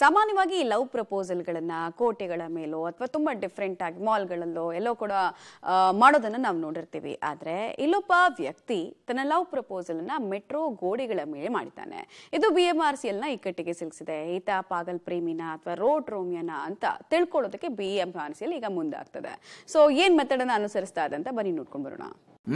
ಸಾಮಾನ್ಯವಾಗಿ ಲವ್ ಗಳನ್ನ ಕೋಟೆಗಳ ಮೇಲೋ ಅಥವಾ ತುಂಬಾ ಡಿಫ್ರೆಂಟ್ ಆಗಿ ಗಳಲ್ಲೋ ಎಲ್ಲೋ ಕೂಡ ಮಾಡೋದನ್ನ ನಾವು ನೋಡಿರ್ತೀವಿ ಆದ್ರೆ ಇಲ್ಲೊಬ್ಬ ವ್ಯಕ್ತಿ ತನ್ನ ಲವ್ ಪ್ರಪೋಸಲ್ ಅನ್ನ ಮೆಟ್ರೋ ಗೋಡೆಗಳ ಮೇಲೆ ಮಾಡಿದ್ದಾನೆ ಇದು ಬಿ ಎಂ ಆರ್ ಸಿ ಎಲ್ನ ಇಕ್ಕಟ್ಟಿಗೆ ಸಿಲುಕಿಸಿದೆ ಈತ ಪಾಗಲ್ ಪ್ರೇಮಿನ ಅಥವಾ ರೋಡ್ ರೋಮಿಯನ ಅಂತ ತಿಳ್ಕೊಳ್ಳೋದಕ್ಕೆ B M R C L ಈಗ ಮುಂದಾಗ್ತದೆ ಸೊ ಏನ್ ಅನ್ನ ಅನುಸರಿಸ್ತಾ ಅಂತ ಬನ್ನಿ ನೋಡ್ಕೊಂಡ್ ಬರೋಣ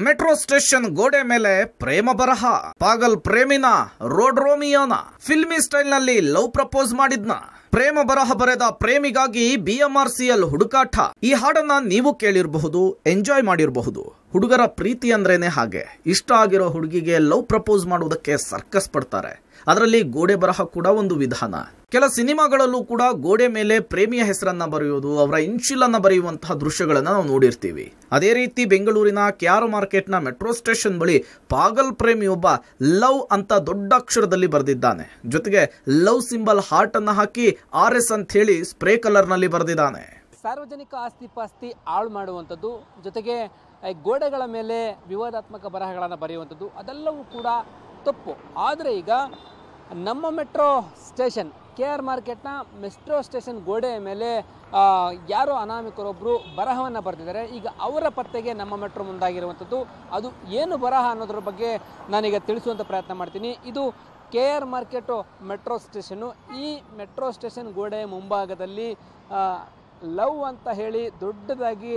ಮೆಟ್ರೋ ಸ್ಟೇಷನ್ ಗೋಡೆ ಮೇಲೆ ಪ್ರೇಮ ಬರಹ ಪಾಗಲ್ ಪ್ರೇಮಿನ ರೋಡ್ ರೋಮಿಯೋನ ಫಿಲ್ಮಿ ಸ್ಟೈಲ್ ನಲ್ಲಿ ಲವ್ ಪ್ರಪೋಸ್ ಮಾಡಿದ್ನ ಪ್ರೇಮ ಬರಹ ಬರೆದ ಪ್ರೇಮಿಗಾಗಿ ಬಿ ಆರ್ ಸಿ ಎಲ್ ಹುಡುಕಾಟ ಈ ಹಾಡನ್ನ ನೀವು ಕೇಳಿರಬಹುದು ಎಂಜಾಯ್ ಮಾಡಿರಬಹುದು ಹುಡುಗರ ಪ್ರೀತಿ ಅಂದ್ರೇನೆ ಹಾಗೆ ಇಷ್ಟ ಆಗಿರೋ ಹುಡುಗಿಗೆ ಲವ್ ಪ್ರಪೋಸ್ ಮಾಡುವುದಕ್ಕೆ ಸರ್ಕಸ್ ಪಡ್ತಾರೆ ಅದರಲ್ಲಿ ಗೋಡೆ ಬರಹ ಕೂಡ ಒಂದು ವಿಧಾನ ಕೆಲ ಸಿನಿಮಾಗಳಲ್ಲೂ ಕೂಡ ಗೋಡೆ ಮೇಲೆ ಪ್ರೇಮಿಯ ಹೆಸರನ್ನ ಬರೆಯೋದು ಅವರ ಇನ್ಶಿಲ್ ಬರೆಯುವಂತಹ ದೃಶ್ಯಗಳನ್ನ ನಾವು ನೋಡಿರ್ತೀವಿ ಅದೇ ರೀತಿ ಬೆಂಗಳೂರಿನ ಮಾರ್ಕೆಟ್ ಮಾರ್ಕೆಟ್ನ ಮೆಟ್ರೋ ಸ್ಟೇಷನ್ ಬಳಿ ಪಾಗಲ್ ಪ್ರೇಮಿಯೊಬ್ಬ ಲವ್ ಅಂತ ದೊಡ್ಡ ಅಕ್ಷರದಲ್ಲಿ ಬರೆದಿದ್ದಾನೆ ಜೊತೆಗೆ ಲವ್ ಸಿಂಬಲ್ ಹಾರ್ಟ್ ಅನ್ನ ಹಾಕಿ ಆರ್ ಎಸ್ ಅಂತ ಹೇಳಿ ಸ್ಪ್ರೇ ಕಲರ್ ನಲ್ಲಿ ಬರೆದಿದ್ದಾನೆ ಸಾರ್ವಜನಿಕ ಆಸ್ತಿ ಪಾಸ್ತಿ ಹಾಳು ಮಾಡುವಂಥದ್ದು ಜೊತೆಗೆ ಗೋಡೆಗಳ ಮೇಲೆ ವಿವಾದಾತ್ಮಕ ಬರಹಗಳನ್ನು ಬರೆಯುವಂಥದ್ದು ಅದೆಲ್ಲವೂ ಕೂಡ ತಪ್ಪು ಆದರೆ ಈಗ ನಮ್ಮ ಮೆಟ್ರೋ ಸ್ಟೇಷನ್ ಕೆ ಆರ್ ಮಾರ್ಕೆಟ್ನ ಮೆಟ್ರೋ ಸ್ಟೇಷನ್ ಗೋಡೆಯ ಮೇಲೆ ಯಾರೋ ಅನಾಮಿಕರೊಬ್ಬರು ಬರಹವನ್ನು ಬರೆದಿದ್ದಾರೆ ಈಗ ಅವರ ಪತ್ತೆಗೆ ನಮ್ಮ ಮೆಟ್ರೋ ಮುಂದಾಗಿರುವಂಥದ್ದು ಅದು ಏನು ಬರಹ ಅನ್ನೋದ್ರ ಬಗ್ಗೆ ನಾನೀಗ ತಿಳಿಸುವಂಥ ಪ್ರಯತ್ನ ಮಾಡ್ತೀನಿ ಇದು K R market metro station ಈ ಮೆಟ್ರೋ ಸ್ಟೇಷನ್ ಗೋಡೆಯ ಮುಂಭಾಗದಲ್ಲಿ ಲವ್ ಅಂತ ಹೇಳಿ ದೊಡ್ಡದಾಗಿ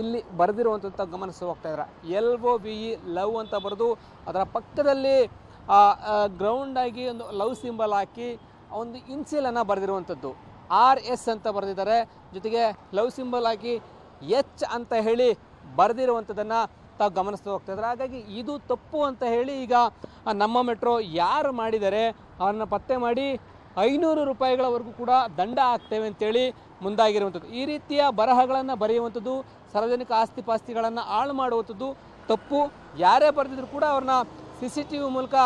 ಇಲ್ಲಿ ಬರೆದಿರುವಂಥ ಗಮನಿಸಿ ಹೋಗ್ತಾ ಇದ್ದಾರೆ L O V E love ಅಂತ ಬರೆದು ಅದರ ಪಕ್ಕದಲ್ಲಿ ಆ ಗ್ರೌಂಡಾಗಿ ಒಂದು ಲವ್ ಸಿಂಬಲ್ ಹಾಕಿ ಒಂದು ಇನ್ಸಿಲನ್ನು ಬರೆದಿರುವಂಥದ್ದು ಆರ್ ಎಸ್ ಅಂತ ಬರೆದಿದ್ದಾರೆ ಜೊತೆಗೆ ಲವ್ ಸಿಂಬಲ್ ಹಾಕಿ ಎಚ್ ಅಂತ ಹೇಳಿ ಬರೆದಿರುವಂಥದ್ದನ್ನು ತಾವು ಗಮನಿಸ್ತಾ ಹೋಗ್ತಾ ಇದ್ದಾರೆ ಹಾಗಾಗಿ ಇದು ತಪ್ಪು ಅಂತ ಹೇಳಿ ಈಗ ನಮ್ಮ ಮೆಟ್ರೋ ಯಾರು ಮಾಡಿದ್ದಾರೆ ಅವರನ್ನು ಪತ್ತೆ ಮಾಡಿ ಐನೂರು ರೂಪಾಯಿಗಳವರೆಗೂ ಕೂಡ ದಂಡ ಹಾಕ್ತೇವೆ ಅಂತೇಳಿ ಮುಂದಾಗಿರುವಂಥದ್ದು ಈ ರೀತಿಯ ಬರಹಗಳನ್ನು ಬರೆಯುವಂಥದ್ದು ಸಾರ್ವಜನಿಕ ಆಸ್ತಿ ಪಾಸ್ತಿಗಳನ್ನು ಹಾಳು ಮಾಡುವಂಥದ್ದು ತಪ್ಪು ಯಾರೇ ಬರೆದಿದ್ರು ಕೂಡ ಅವ್ರನ್ನ ಸಿ ಸಿ ಟಿ ವಿ ಮೂಲಕ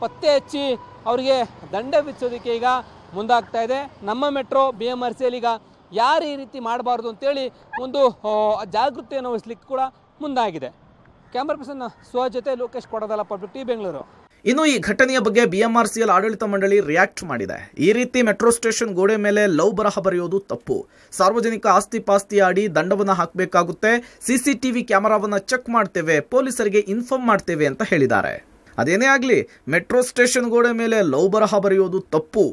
ಪತ್ತೆ ಹಚ್ಚಿ ಅವರಿಗೆ ದಂಡ ಬಿಚ್ಚೋದಕ್ಕೆ ಈಗ ಮುಂದಾಗ್ತಾ ಇದೆ ನಮ್ಮ ಮೆಟ್ರೋ ಬಿ ಎಮ್ ಆರ್ ಸಿಯಲ್ಲಿ ಈಗ ಯಾರು ಈ ರೀತಿ ಮಾಡಬಾರ್ದು ಅಂತೇಳಿ ಒಂದು ಜಾಗೃತಿಯನ್ನು ವಹಿಸ್ಲಿಕ್ಕೆ ಕೂಡ ಮುಂದಾಗಿದೆ ಕ್ಯಾಮ್ರಾ ಪರ್ಸನ್ ಸ್ವ ಜೊತೆ ಲೋಕೇಶ್ ಕೊಡೋದಲ್ಲ ಪಬ್ಲಿಕ್ ಟಿ ಬೆಂಗಳೂರು ಇನ್ನು ಈ ಘಟನೆಯ ಬಗ್ಗೆ ಸಿಎಲ್ ಆಡಳಿತ ಮಂಡಳಿ ರಿಯಾಕ್ಟ್ ಮಾಡಿದೆ ಈ ರೀತಿ ಮೆಟ್ರೋ ಸ್ಟೇಷನ್ ಗೋಡೆ ಮೇಲೆ ಲವ್ ಬರಹ ಬರೆಯೋದು ತಪ್ಪು ಸಾರ್ವಜನಿಕ ಆಸ್ತಿ ಪಾಸ್ತಿ ಆಡಿ ದಂಡವನ್ನು ಹಾಕಬೇಕಾಗುತ್ತೆ ಸಿಸಿಟಿವಿ ಕ್ಯಾಮೆರಾವನ್ನು ಚೆಕ್ ಮಾಡ್ತೇವೆ ಪೊಲೀಸರಿಗೆ ಇನ್ಫಾರ್ಮ್ ಮಾಡ್ತೇವೆ ಅಂತ ಹೇಳಿದ್ದಾರೆ ಅದೇನೇ ಆಗಲಿ ಮೆಟ್ರೋ ಸ್ಟೇಷನ್ ಗೋಡೆ ಮೇಲೆ ಲವ್ ಬರಹ ಬರೆಯೋದು ತಪ್ಪು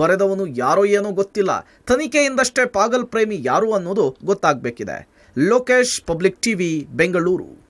ಬರೆದವನು ಯಾರೋ ಏನೋ ಗೊತ್ತಿಲ್ಲ ತನಿಖೆಯಿಂದಷ್ಟೇ ಪಾಗಲ್ ಪ್ರೇಮಿ ಯಾರು ಅನ್ನೋದು ಗೊತ್ತಾಗಬೇಕಿದೆ ಲೋಕೇಶ್ ಪಬ್ಲಿಕ್ ಟಿವಿ ಬೆಂಗಳೂರು